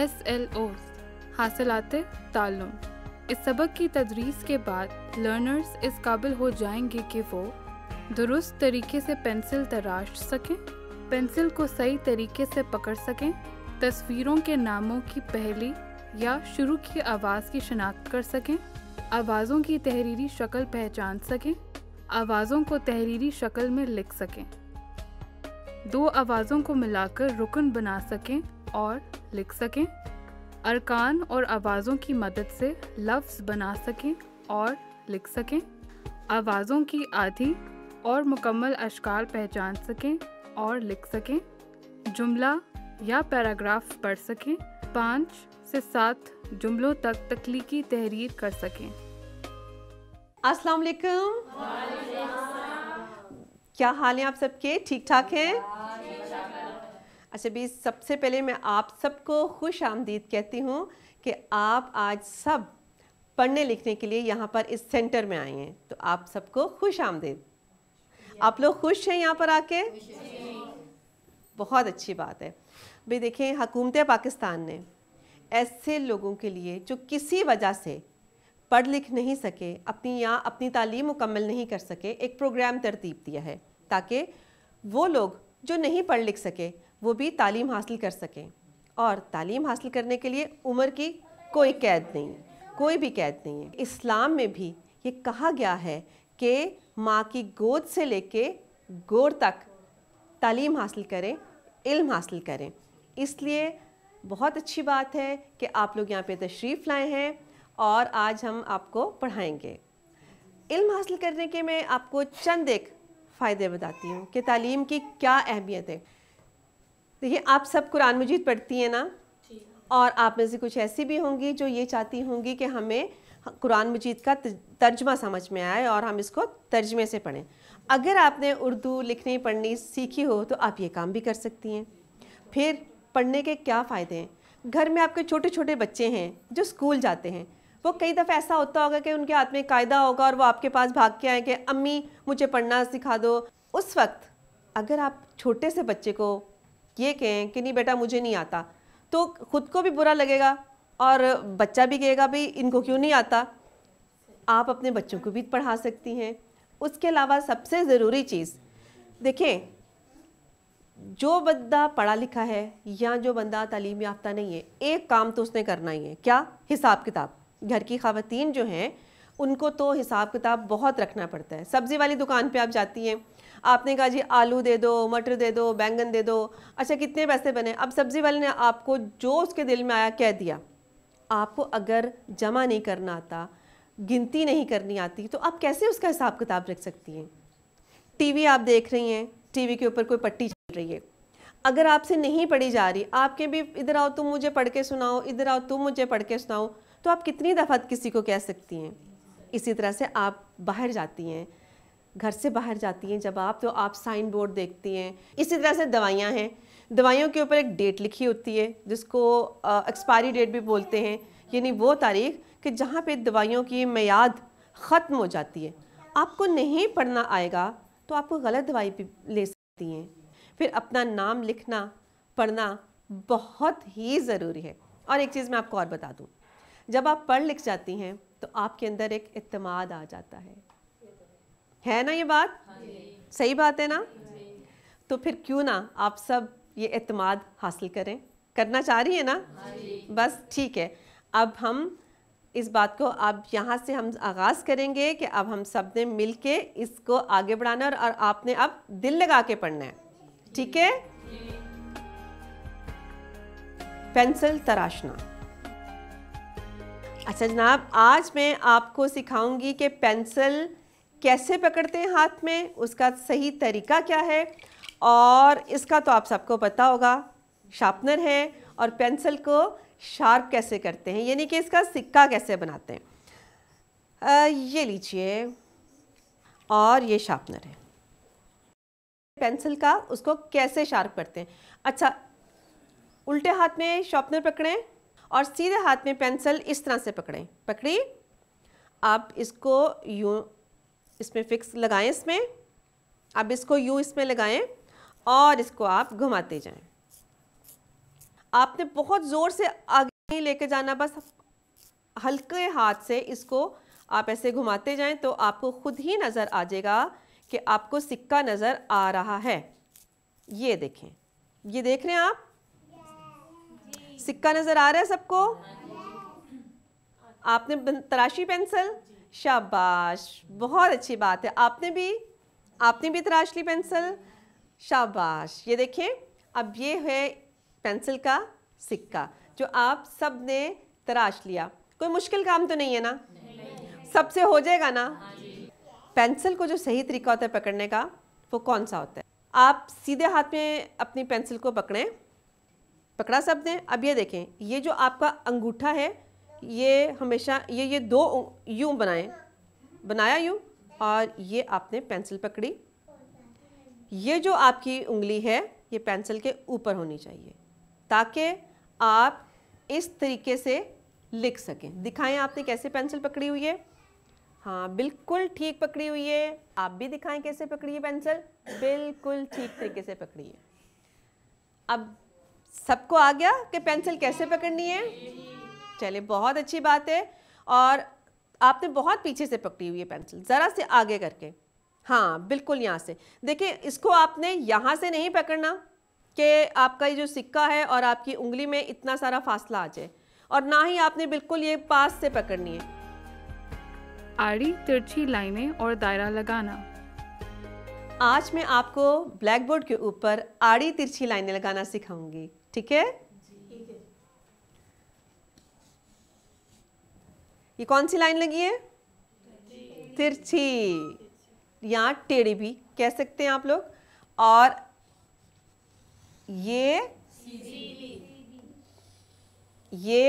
S L O हासिलात तालम इस सबक की तदरीस के बाद लर्नर्स इस काबिल हो जाएंगे कि वो दुरुस्त तरीके से पेंसिल तराश सकें पेंसिल को सही तरीके से पकड़ सकें तस्वीरों के नामों की पहली या शुरू की आवाज़ की शनाख्त कर सकें आवाज़ों की तहरीरी शक्ल पहचान सकें आवाज़ों को तहरीरी शक्ल में लिख सकें दो आवाज़ों को मिलाकर रुकन बना सकें और लिख सकें अरकान और आवाज़ों की मदद से लफ्ज़ बना सकें और लिख सकें आवाज़ों की आधी और मुकम्मल अशकाल पहचान सकें और लिख सकें जुमला या पैराग्राफ पढ़ सकें पाँच से सात जुमलों तक तकलीकी तहरीर कर सकें अस्सलाम वालेकुम क्या हाल है आप सबके ठीक ठाक हैं अच्छा भी सबसे पहले मैं आप सबको खुश आमदीद कहती हूँ कि आप आज सब पढ़ने लिखने के लिए यहाँ पर इस सेंटर में आए हैं तो आप सबको खुश आमदीद आप लोग खुश हैं यहाँ पर आके बहुत अच्छी बात है भाई देखें हकूमत पाकिस्तान ने ऐसे लोगों के लिए जो किसी वजह से पढ़ लिख नहीं सके अपनी या अपनी तालीम मुकम्मल नहीं कर सके एक प्रोग्राम तरतीब दिया है ताकि वो लोग जो नहीं पढ़ लिख सके वो भी तालीम हासिल कर सकें और तालीम हासिल करने के लिए उम्र की कोई कैद नहीं कोई भी कैद नहीं है इस्लाम में भी ये कहा गया है कि माँ की गोद से लेके गोर तक तालीम हासिल करें इल्म हासिल करें इसलिए बहुत अच्छी बात है कि आप लोग यहाँ पे तशरीफ़ लाए हैं और आज हम आपको पढ़ाएंगे इल्म हासिल करने के मैं आपको चंद एक फ़ायदे बताती हूँ कि तालीम की क्या अहमियत है देखिए आप सब कुरान मजीद पढ़ती हैं ना हाँ। और आप में से कुछ ऐसी भी होंगी जो ये चाहती होंगी कि हमें कुरान मजीद का तर्जमा समझ में आए और हम इसको तर्जमे से पढ़ें अगर आपने उर्दू लिखनी पढ़नी सीखी हो तो आप ये काम भी कर सकती हैं फिर पढ़ने के क्या फ़ायदे हैं घर में आपके छोटे छोटे बच्चे हैं जो स्कूल जाते हैं वो कई दफ़ा ऐसा होता होगा कि उनके हाथ में कायदा होगा और वो आपके पास भाग के आए कि अम्मी मुझे पढ़ना सिखा दो उस वक्त अगर आप छोटे से बच्चे को ये कहें कि नहीं बेटा मुझे नहीं आता तो ख़ुद को भी बुरा लगेगा और बच्चा भी कहेगा भाई इनको क्यों नहीं आता आप अपने बच्चों को भी पढ़ा सकती हैं उसके अलावा सबसे ज़रूरी चीज़ देखें जो बंदा पढ़ा लिखा है या जो बंदा तालीम याफ्ता नहीं है एक काम तो उसने करना ही है क्या हिसाब किताब घर की खातन जो हैं उनको तो हिसाब किताब बहुत रखना पड़ता है सब्ज़ी वाली दुकान पे आप जाती हैं आपने कहा जी आलू दे दो मटर दे दो बैंगन दे दो अच्छा कितने पैसे बने अब सब्ज़ी वाले ने आपको जो उसके दिल में आया कह दिया आपको अगर जमा नहीं करना आता गिनती नहीं करनी आती तो आप कैसे उसका हिसाब किताब रख सकती हैं टीवी आप देख रही हैं टीवी के ऊपर कोई पट्टी चल रही है अगर आपसे नहीं पढ़ी जा रही आपके भी इधर आओ तुम मुझे पढ़ के सुनाओ इधर आओ तुम मुझे पढ़ के सुनाओ तो आप कितनी दफ़ा किसी को कह सकती हैं इसी तरह से आप बाहर जाती हैं घर से बाहर जाती हैं जब आप तो आप साइन बोर्ड देखती हैं इसी तरह से दवाइयाँ हैं दवाइयों के ऊपर एक डेट लिखी होती है जिसको एक्सपायरी डेट भी बोलते हैं यानी वो तारीख कि जहाँ पे दवाइयों की मैयाद ख़त्म हो जाती है आपको नहीं पढ़ना आएगा तो आपको गलत दवाई भी ले सकती हैं फिर अपना नाम लिखना पढ़ना बहुत ही ज़रूरी है और एक चीज़ मैं आपको और बता दूँ जब आप पढ़ लिख जाती हैं तो आपके अंदर एक अतमाद आ जाता है है ना ये बात सही बात है ना तो फिर क्यों ना आप सब ये अतमाद हासिल करें करना चाह रही है ना बस ठीक है अब हम इस बात को अब यहाँ से हम आगाज़ करेंगे कि अब हम सब ने मिल के इसको आगे बढ़ाना और, और आपने अब दिल लगा के पढ़ना है ठीक है पेंसिल तराशना अच्छा जनाब आज मैं आपको सिखाऊंगी कि पेंसिल कैसे पकड़ते हैं हाथ में उसका सही तरीका क्या है और इसका तो आप सबको पता होगा शार्पनर है और पेंसिल को शार्प कैसे करते हैं यानी कि इसका सिक्का कैसे बनाते हैं आ, ये लीजिए और ये शार्पनर है पेंसिल का उसको कैसे शार्प करते हैं अच्छा उल्टे हाथ में शार्पनर पकड़ें और सीधे हाथ में पेंसिल इस तरह से पकड़ें पकड़ी आप इसको यूँ इसमें फिक्स लगाएं इसमें अब इसको यू इसमें लगाएं और इसको आप घुमाते जाएं आपने बहुत ज़ोर से आगे नहीं लेके जाना बस हल्के हाथ से इसको आप ऐसे घुमाते जाएं तो आपको खुद ही नज़र आ जाएगा कि आपको सिक्का नज़र आ रहा है ये देखें ये देख रहे हैं आप सिक्का नज़र आ रहा है सबको आपने तराशी पेंसिल शाबाश बहुत अच्छी बात है आपने भी आपने भी तराश ली पेंसिल शाबाश ये देखिए अब ये है पेंसिल का सिक्का जो आप सब ने तराश लिया कोई मुश्किल काम तो नहीं है ना सबसे हो जाएगा ना पेंसिल को जो सही तरीका होता है पकड़ने का वो कौन सा होता है आप सीधे हाथ में अपनी पेंसिल को पकड़ें पकड़ा सब ने अब ये देखें ये जो आपका अंगूठा है ये हमेशा ये ये दो यूं बनाएं बनाया यूं और ये आपने पेंसिल पकड़ी ये जो आपकी उंगली है ये पेंसिल के ऊपर होनी चाहिए ताकि आप इस तरीके से लिख सकें दिखाएं आपने कैसे पेंसिल पकड़ी हुई है हाँ बिल्कुल ठीक पकड़ी हुई है आप भी दिखाएं कैसे पकड़ी है पेंसिल बिल्कुल ठीक तरीके से पकड़ी है अब सबको आ गया कि पेंसिल कैसे पकड़नी है चलिए बहुत अच्छी बात है और आपने बहुत पीछे से पकड़ी हुई है पेंसिल ज़रा से आगे करके हाँ बिल्कुल यहाँ से देखिए इसको आपने यहाँ से नहीं पकड़ना कि आपका ये जो सिक्का है और आपकी उंगली में इतना सारा फासला आ जाए और ना ही आपने बिल्कुल ये पास से पकड़नी है आड़ी तिरछी लाइनें और दायरा लगाना आज मैं आपको ब्लैक बोर्ड के ऊपर आड़ी तिरछी लाइनें लगाना सिखाऊंगी ठीक है ये कौन सी लाइन लगी है तिरछी या टेढ़ी भी कह सकते हैं आप लोग और ये ये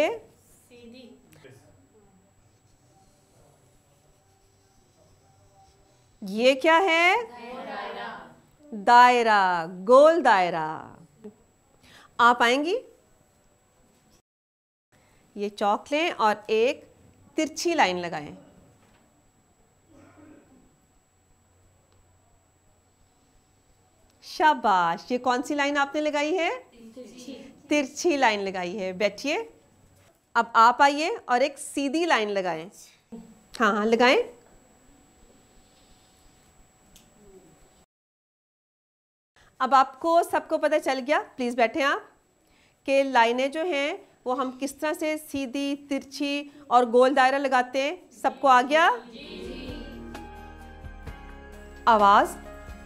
ये क्या है दायरा गोल दायरा आप आएंगी ये चौक लें और एक तिरछी लाइन लगाएं शाबाश ये कौन सी लाइन आपने लगाई है तिरछी लाइन लगाई है बैठिए अब आप आइए और एक सीधी लाइन लगाएं हाँ हाँ लगाएं अब आपको सबको पता चल गया प्लीज़ बैठे आप कि लाइनें जो हैं वो हम किस तरह से सीधी तिरछी और गोल दायरा लगाते हैं सबको आ गया आवाज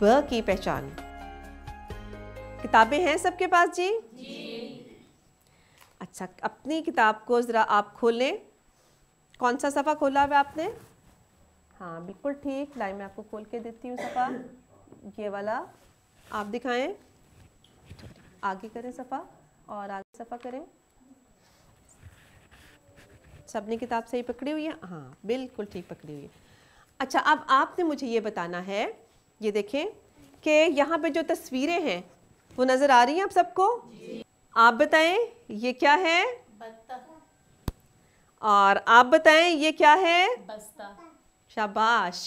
ब की पहचान किताबें हैं सबके पास जी, जी। अच्छा अपनी किताब को ज़रा आप खोलें कौन सा सफ़ा खोला हुआ आपने हाँ बिल्कुल ठीक लाइन में आपको खोल के देती हूँ सफ़ा ये वाला आप दिखाएं आगे करें सफ़ा और आगे सफ़ा करें सबने किताब सही पकड़ी हुई है हाँ बिल्कुल ठीक पकड़ी हुई है अच्छा अब आपने मुझे ये बताना है ये देखें कि यहाँ पे जो तस्वीरें हैं वो नज़र आ रही हैं आप सबको आप बताएं ये क्या है और आप बताएं ये क्या है बस्ता शाबाश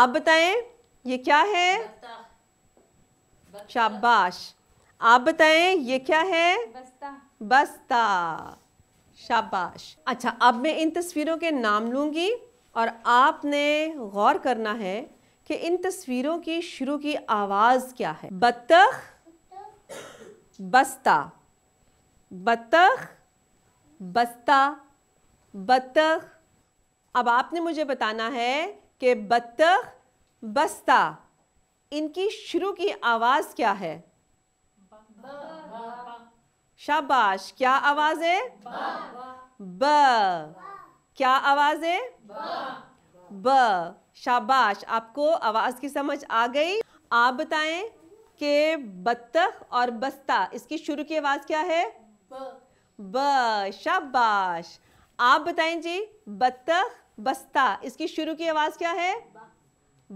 आप बताएं ये क्या है शाबाश आप बताएं ये क्या है बस्ता बस्ता शाबाश अच्छा अब मैं इन तस्वीरों के नाम लूँगी और आपने गौर करना है कि इन तस्वीरों की शुरू की आवाज़ क्या है बतख बस्ता बतख बस्ता बतख अब आपने मुझे बताना है कि बतख बस्ता इनकी शुरू की आवाज़ क्या है शाबाश क्या आवाज है ब क्या आवाज है ब शाबाश आपको आवाज की समझ आ गई आप बताएं कि बत्तख और बस्ता इसकी शुरू की आवाज क्या है ब शाबाश आप बताएं जी बत्तख बस्ता इसकी शुरू की आवाज क्या है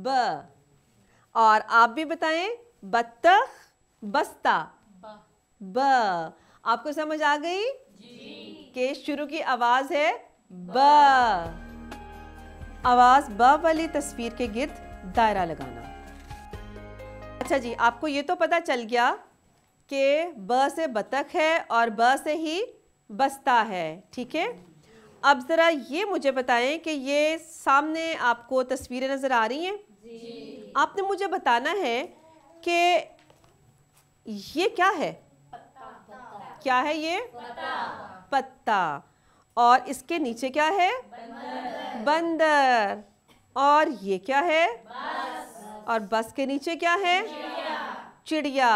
ब और आप भी बताएं बत्तख बस्ता ब आपको समझ आ गई के शुरू की आवाज है ब आवाज ब वाली तस्वीर के गिर्द दायरा लगाना अच्छा जी आपको ये तो पता चल गया कि ब से बतख है और ब से ही बस्ता है ठीक है अब ज़रा ये मुझे बताएं कि ये सामने आपको तस्वीरें नज़र आ रही हैं आपने मुझे बताना है कि ये क्या है क्या है ये पत्ता और इसके नीचे क्या है बंदर, बंदर। और ये क्या है बस। और बस के नीचे क्या है चिड़िया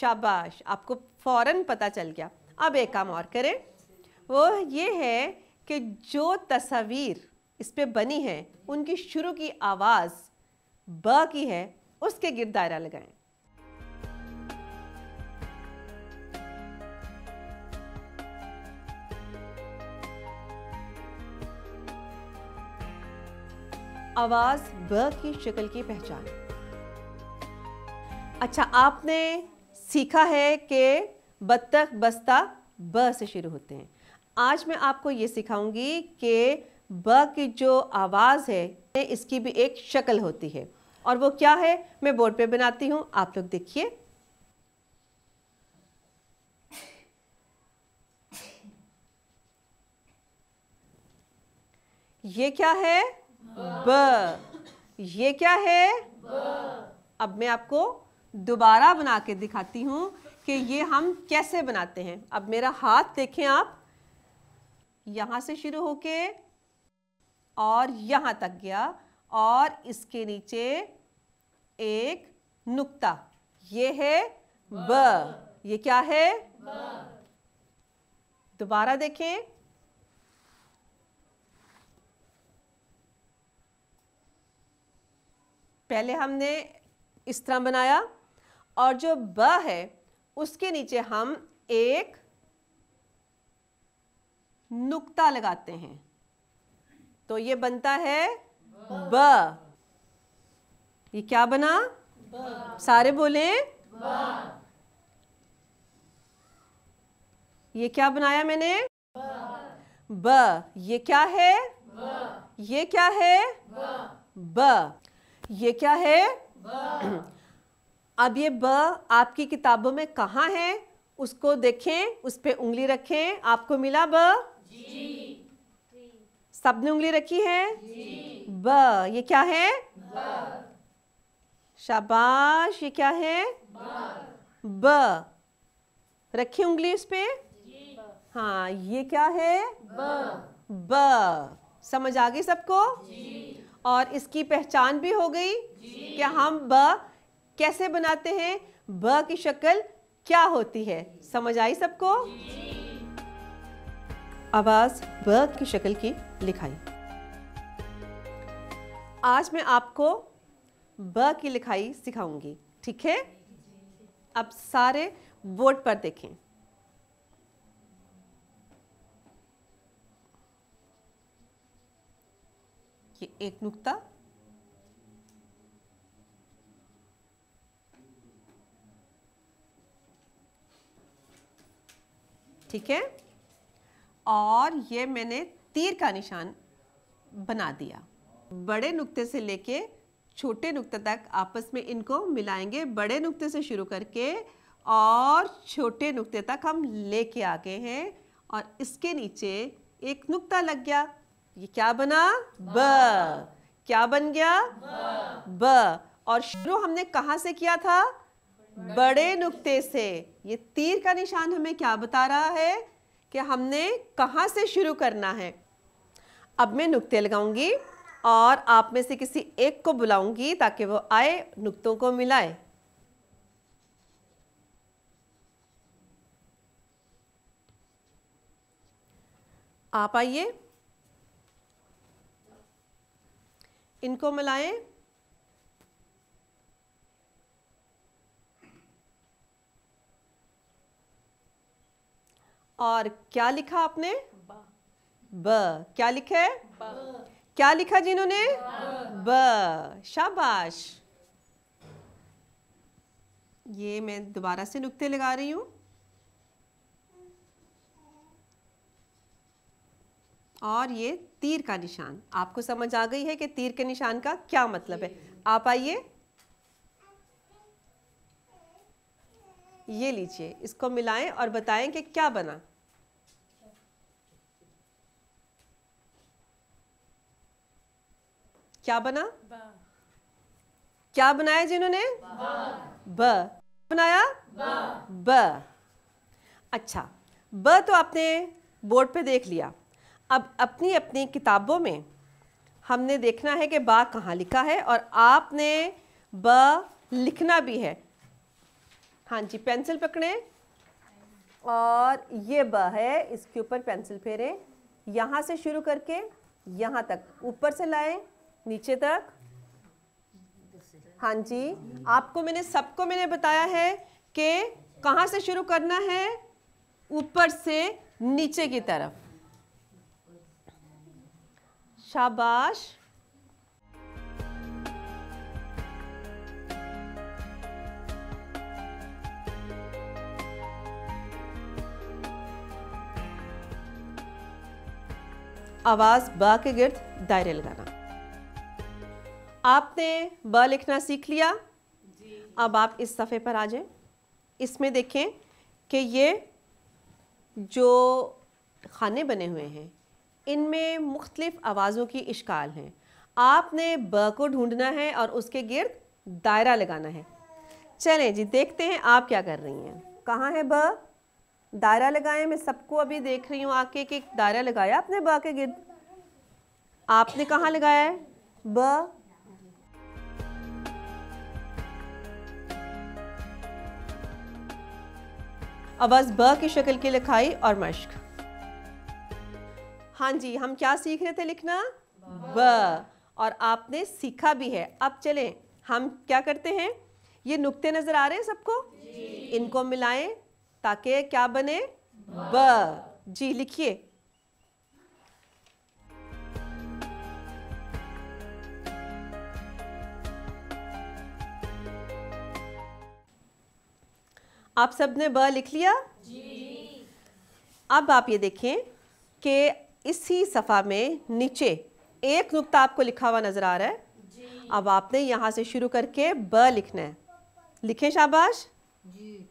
शाबाश आपको फौरन पता चल गया अब एक काम और करें वो ये है कि जो तस्वीर इस पर बनी है उनकी शुरू की आवाज़ ब की है उसके दायरा लगाएं आवाज ब की शक्ल की पहचान अच्छा आपने सीखा है कि बत्तख बस्ता ब से शुरू होते हैं आज मैं आपको ये सिखाऊंगी कि ब की जो आवाज़ है इसकी भी एक शक्ल होती है और वो क्या है मैं बोर्ड पे बनाती हूँ आप लोग देखिए ये क्या है ब ये क्या है अब मैं आपको दोबारा बना के दिखाती हूँ कि ये हम कैसे बनाते हैं अब मेरा हाथ देखें आप यहाँ से शुरू होके और यहाँ तक गया और इसके नीचे एक नुक्ता ये है ब ये क्या है दोबारा देखें पहले हमने इस तरह बनाया और जो ब है उसके नीचे हम एक नुक्ता लगाते हैं तो ये बनता है ब ये क्या बना बा। सारे बोले ये क्या बनाया मैंने ब ये क्या है ये क्या है ब ये क्या है अब ये ब आपकी किताबों में कहाँ है उसको देखें उस पर उंगली रखें आपको मिला ब ने उंगली रखी है ब ये क्या है शाबाश ये क्या है ब रखी उंगली उस पर हाँ ये क्या है ब, ब। समझ आ गई सबको जी। और इसकी पहचान भी हो गई कि हम ब कैसे बनाते हैं ब की शक्ल क्या होती है समझ आई सबको आवाज ब की शक्ल की लिखाई आज मैं आपको ब की लिखाई सिखाऊंगी ठीक है अब सारे बोर्ड पर देखें ये एक नुक्ता ठीक है और ये मैंने तीर का निशान बना दिया बड़े नुक्ते से लेके छोटे नुक्ते तक आपस में इनको मिलाएंगे बड़े नुक्ते से शुरू करके और छोटे नुक्ते तक हम लेके आ गए हैं और इसके नीचे एक नुक्ता लग गया ये क्या बना ब, क्या बन गया ब, और शुरू हमने कहा से किया था बड़े नुक्ते से ये तीर का निशान हमें क्या बता रहा है कि हमने कहा से शुरू करना है अब मैं नुक्ते लगाऊंगी और आप में से किसी एक को बुलाऊंगी ताकि वो आए नुक्तों को मिलाए आप आइए इनको मिलाएं और क्या लिखा आपने ब क्या लिखा है क्या लिखा जिन्होंने ब शाबाश ये मैं दोबारा से नुक्ते लगा रही हूं और ये तीर का निशान आपको समझ आ गई है कि तीर के निशान का क्या मतलब है आप आइए ये लीजिए इसको मिलाएं और बताएं कि क्या बना क्या बना क्या बनाया जिन्होंने ब बनाया ब अच्छा ब तो आपने बोर्ड पे देख लिया अब अपनी अपनी किताबों में हमने देखना है कि बा कहाँ लिखा है और आपने ब लिखना भी है हाँ जी पेंसिल पकड़ें और ये ब है इसके ऊपर पेंसिल फेरें यहाँ से शुरू करके यहाँ तक ऊपर से लाएं नीचे तक हाँ जी आपको मैंने सबको मैंने बताया है कि कहाँ से शुरू करना है ऊपर से नीचे की तरफ शाबाश आवाज ब के गिर्द दायरे लगाना आपने ब लिखना सीख लिया जी। अब आप इस सफ़े पर आ जाएं इसमें देखें कि ये जो खाने बने हुए हैं इनमें मुख्तलिफ आवाज़ों की इश्काल हैं आपने ब को ढूंढना है और उसके गिर्द दायरा लगाना है चलें जी देखते हैं आप क्या कर रही हैं कहाँ है ब दायरा लगाएं मैं सबको अभी देख रही हूँ आके कि दायरा लगाया आपने ब के गिर्द आपने कहाँ लगाया है ब आवाज़ ब की शक्ल की लिखाई और मश्क हाँ जी हम क्या सीख रहे थे लिखना ब और आपने सीखा भी है अब चलें हम क्या करते हैं ये नुक्ते नज़र आ रहे हैं सबको इनको मिलाएं ताकि क्या बने ब जी लिखिए आप सब ने ब लिख लिया जी। अब आप ये देखें कि इसी सफ़ा में नीचे एक नुक्ता आपको लिखा हुआ नज़र आ रहा है अब आपने यहाँ से शुरू करके ब लिखना है लिखें शाबाश जी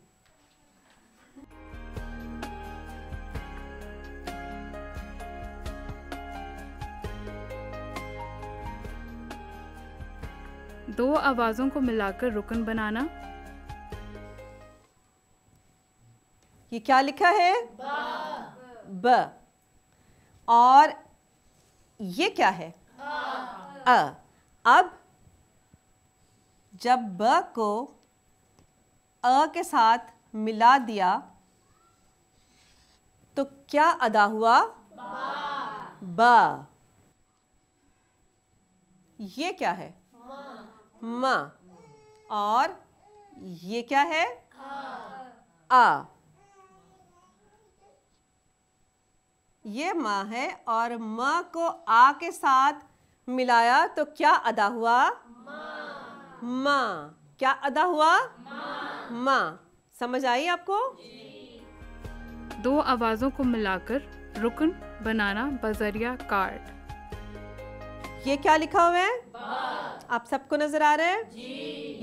दो आवाज़ों को मिलाकर रुकन बनाना ये क्या लिखा है बा। ब। और ये क्या है अ अब जब ब को अ के साथ मिला दिया तो क्या अदा हुआ ब ये क्या है म और ये क्या है आ, आ। ये माँ है और माँ को आ के साथ मिलाया तो क्या अदा हुआ मा। क्या अदा हुआ मा। समझ आई आपको दो आवाज़ों को मिलाकर रुकन बनाना बजरिया कार्ड ये क्या लिखा हुआ है आप सबको नजर आ रहा है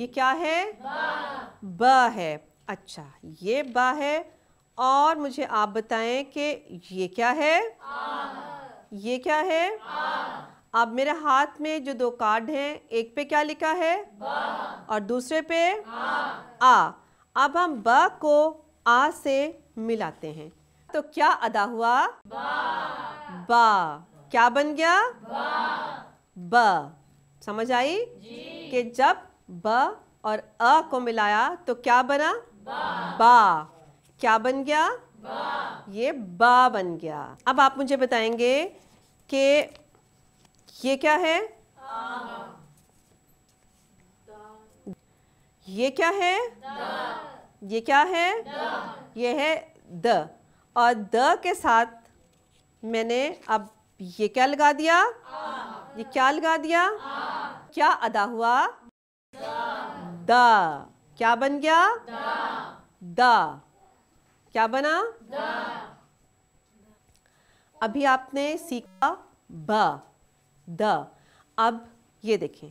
ये क्या है बा है अच्छा ये बा है और मुझे आप बताएं कि ये क्या है ये क्या है अब मेरे हाथ में जो दो कार्ड हैं एक पे क्या लिखा है और दूसरे पे आ अब हम ब को आ से मिलाते हैं तो क्या अदा हुआ बा, बा। क्या बन गया ब समझ आई कि जब ब और अ को मिलाया तो क्या बना बा, बा। क्या बन गया बा। ये बा बन गया अब आप मुझे बताएंगे कि ये क्या है ये क्या है ये क्या है ये है द और द के साथ मैंने अब ये क्या लगा दिया ये क्या लगा दिया क्या अदा हुआ द क्या बन गया द क्या बना दा। अभी आपने सीखा ब द अब ये देखें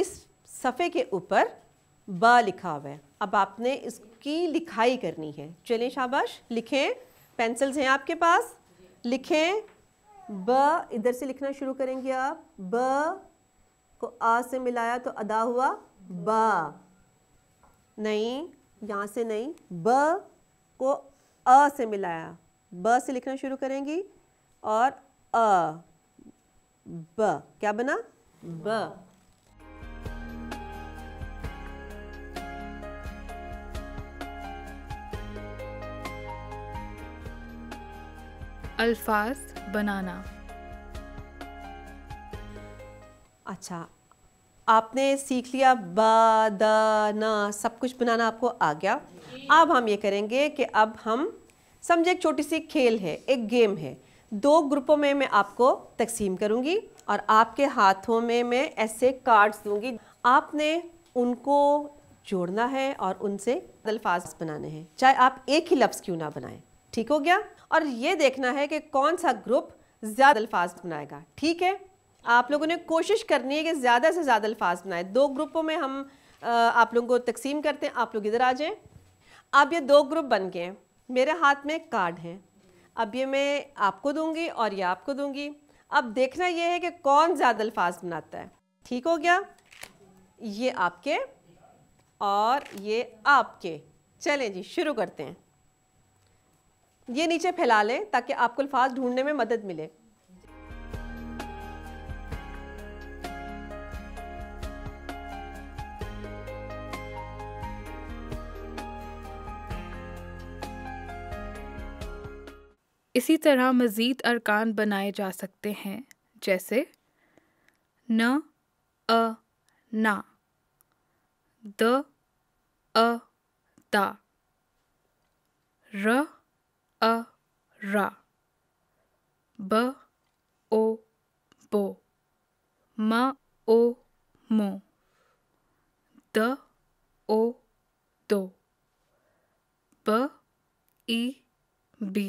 इस सफ़े के ऊपर ब लिखा हुआ है अब आपने इसकी लिखाई करनी है चलिए शाबाश लिखें पेंसिल्स हैं आपके पास लिखें ब इधर से लिखना शुरू करेंगे आप ब को आ से मिलाया तो अदा हुआ ब नहीं यहाँ से नहीं ब को अ से मिलाया ब से लिखना शुरू करेंगी और अ ब क्या बना ब अल्फाज बनाना अच्छा आपने सीख लिया बदाना सब कुछ बनाना आपको आ गया अब हम ये करेंगे कि अब हम समझे एक छोटी सी खेल है एक गेम है दो ग्रुपों में मैं आपको तकसीम करूंगी और आपके हाथों में मैं ऐसे कार्ड्स दूंगी आपने उनको जोड़ना है और उनसे अल्फाज बनाने हैं चाहे आप एक ही लफ्ज़ क्यों ना बनाएं ठीक हो गया और ये देखना है कि कौन सा ग्रुप ज़्यादा अल्फाज बनाएगा ठीक है आप लोगों ने कोशिश करनी है कि ज़्यादा से ज़्यादा अल्फाज बनाए दो ग्रुपों में हम आप लोगों को तकसीम करते हैं आप लोग इधर आ जाएं अब ये दो ग्रुप बन गए मेरे हाथ में कार्ड हैं अब ये मैं आपको दूंगी और ये आपको दूंगी अब देखना ये है कि कौन ज़्यादा अल्फाज बनाता है ठीक हो गया ये आपके और ये आपके चलें जी शुरू करते हैं ये नीचे फैला लें ताकि आपको अल्फाज ढूंढने में मदद मिले इसी तरह मज़ीद अरकान बनाए जा सकते हैं जैसे न अ ना द अ दा र अ रा ब ओ बो म ओ मो द ओ दो ब ई बी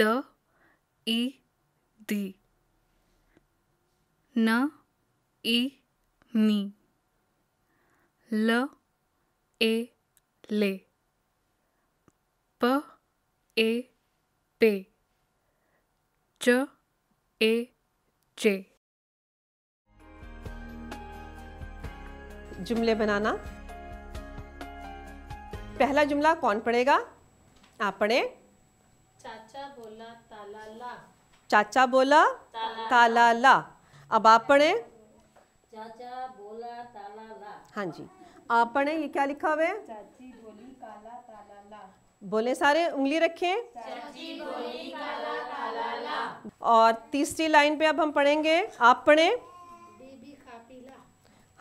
द ई दी न ई नी ल ए ले प ए पे च ए चे जुमले बनाना पहला जुमला कौन पढ़ेगा आप पढ़े चाचा बोला ताला ला अब आप पढ़े चाचा बोला ताला ला हाँ जी आप पढ़े ये क्या लिखा हुआ चाची बोली काला ताला ला बोले सारे उंगली रखें चाची बोली काला ताला ला और तीसरी लाइन पे अब हम पढ़ेंगे आप पढ़े बीबी काफिला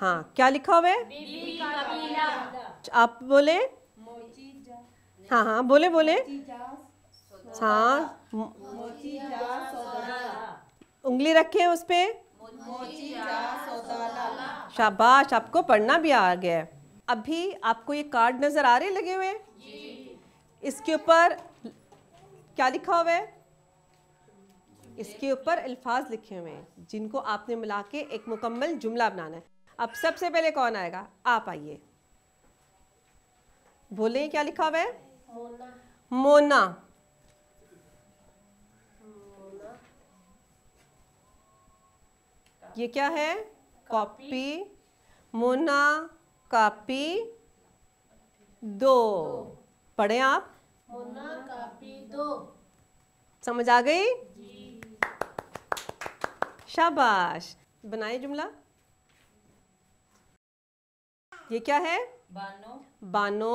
हाँ क्या लिखा हुआ है बीबी काफिला आप बोले मोची जा हाँ हाँ बोले बोले मोची जा हाँ उंगली रखे उस पर शाबाश आपको पढ़ना भी आ गया अभी आपको ये कार्ड नज़र आ रहे लगे हुए इसके ऊपर क्या लिखा हुआ है इसके ऊपर अल्फाज लिखे हुए हैं जिनको आपने मिला के एक मुकम्मल जुमला बनाना है अब सबसे पहले कौन आएगा आप आइए बोले क्या लिखा हुआ है मोना ये क्या है कॉपी मोना कापी दो पढ़े आप मोना कापी दो समझ आ गई शाबाश बनाए जुमला ये क्या है बानो बानो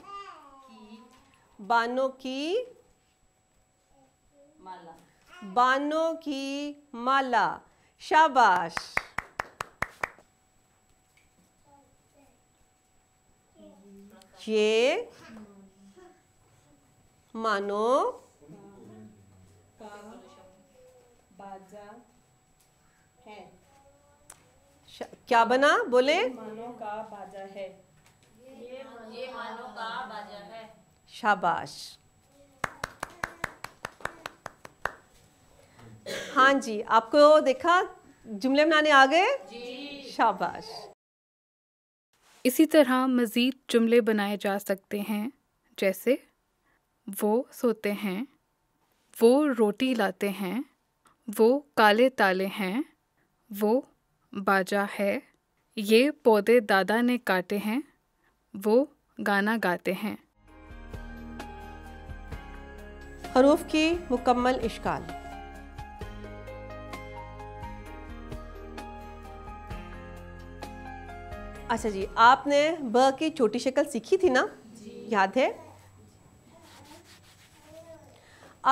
की बानो की माला बानों की माला शाबाश ये मानो है क्या बना बोले मानो का बाजा है ये मानो का बाजा है शाबाश हाँ जी आपको देखा जुमले बनाने आ गए शाबाश इसी तरह मज़ीद जुमले बनाए जा सकते हैं जैसे वो सोते हैं वो रोटी लाते हैं वो काले ताले हैं वो बाजा है ये पौधे दादा ने काटे हैं वो गाना गाते हैं हरूफ की मुकम्मल इश्काल अच्छा जी आपने ब की छोटी शक्ल सीखी थी ना याद है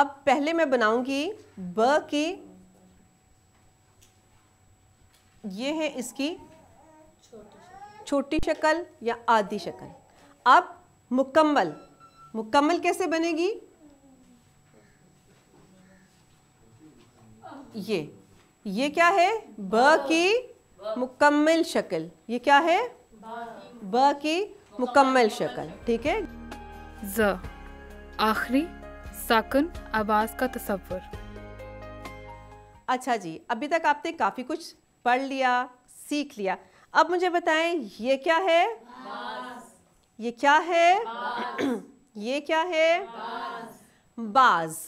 अब पहले मैं बनाऊंगी ब की ये है इसकी छोटी शक्ल या आधी शक्ल अब मुकम्मल मुकम्मल कैसे बनेगी ये ये क्या है ब की मुकम्मल शक्ल ये क्या है ब की मुकम्मल शक्ल ठीक है ज आखिरी साकन आवाज़ का तस्वर अच्छा जी अभी तक आपने काफ़ी कुछ पढ़ लिया सीख लिया अब मुझे बताएं ये क्या है ये क्या है ये क्या है बाज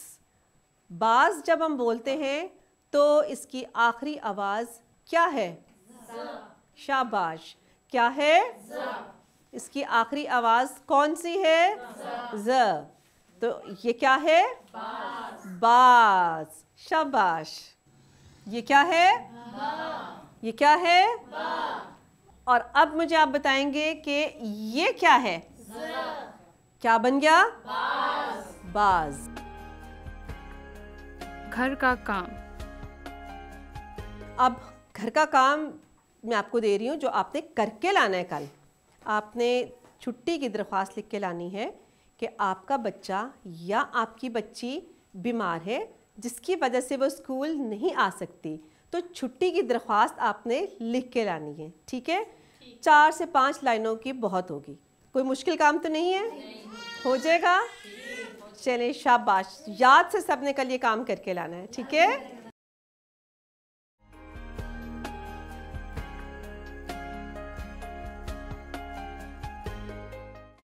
बाज जब हम बोलते हैं तो इसकी आखिरी आवाज़ क्या है शाबाश क्या है इसकी आखिरी आवाज कौन सी है ज तो ये क्या है बाज शाबाश ये क्या है ये क्या है और अब मुझे आप बताएंगे कि ये क्या है क्या बन गया बाज घर का काम अब घर का काम मैं आपको दे रही हूँ जो आपने करके लाना है कल आपने छुट्टी की दरख्वास्त लिख के लानी है कि आपका बच्चा या आपकी बच्ची बीमार है जिसकी वजह से वो स्कूल नहीं आ सकती तो छुट्टी की दरख्वास्त आपने लिख के लानी है ठीक है चार से पांच लाइनों की बहुत होगी कोई मुश्किल काम तो नहीं है नहीं। हो जाएगा चले शाबाश याद से सबने कल ये काम करके लाना है ठीक है